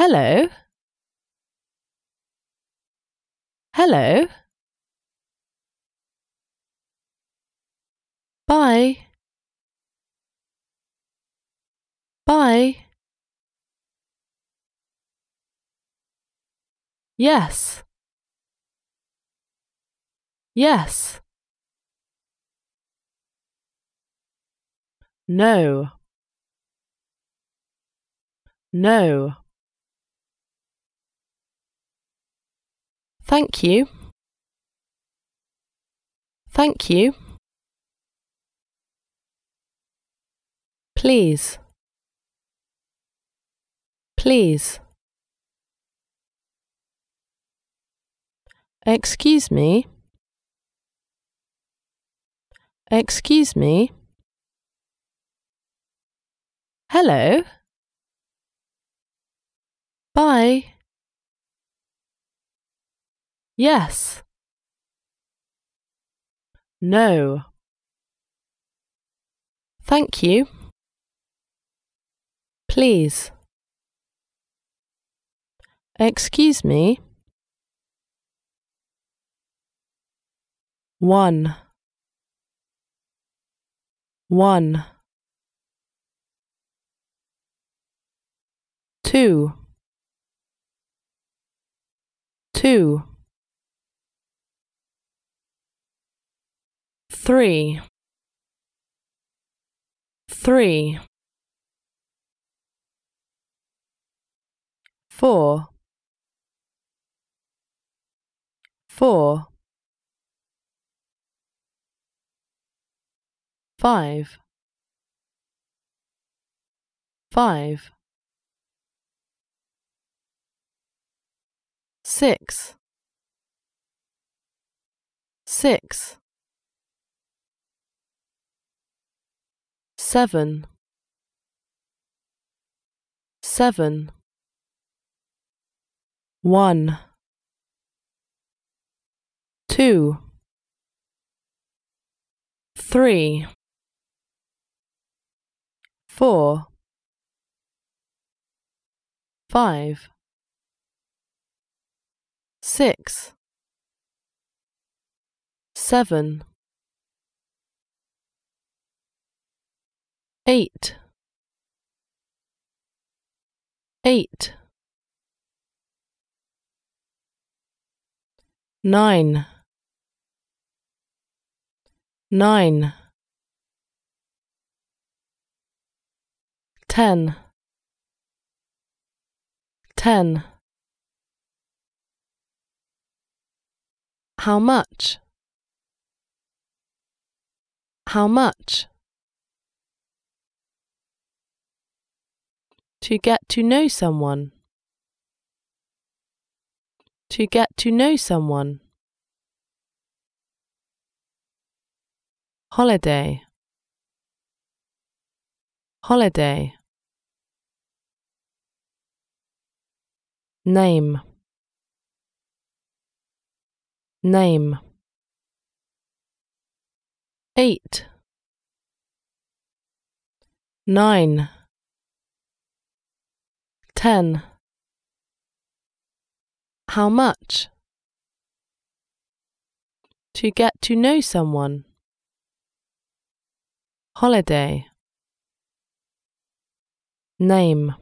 Hello. Hello. Bye. Bye. Yes. Yes. No. No. Thank you. Thank you. Please. Please. Excuse me. Excuse me. Hello. Bye. Yes. No. Thank you. Please. Excuse me. One. One. Two. Two. three, three, four, four, five, five, six, six. seven seven one two three four five six seven eight eight nine nine ten ten how much how much To get to know someone. To get to know someone. Holiday. Holiday. Name. Name. Eight. Nine. 10. How much? To get to know someone. Holiday. Name.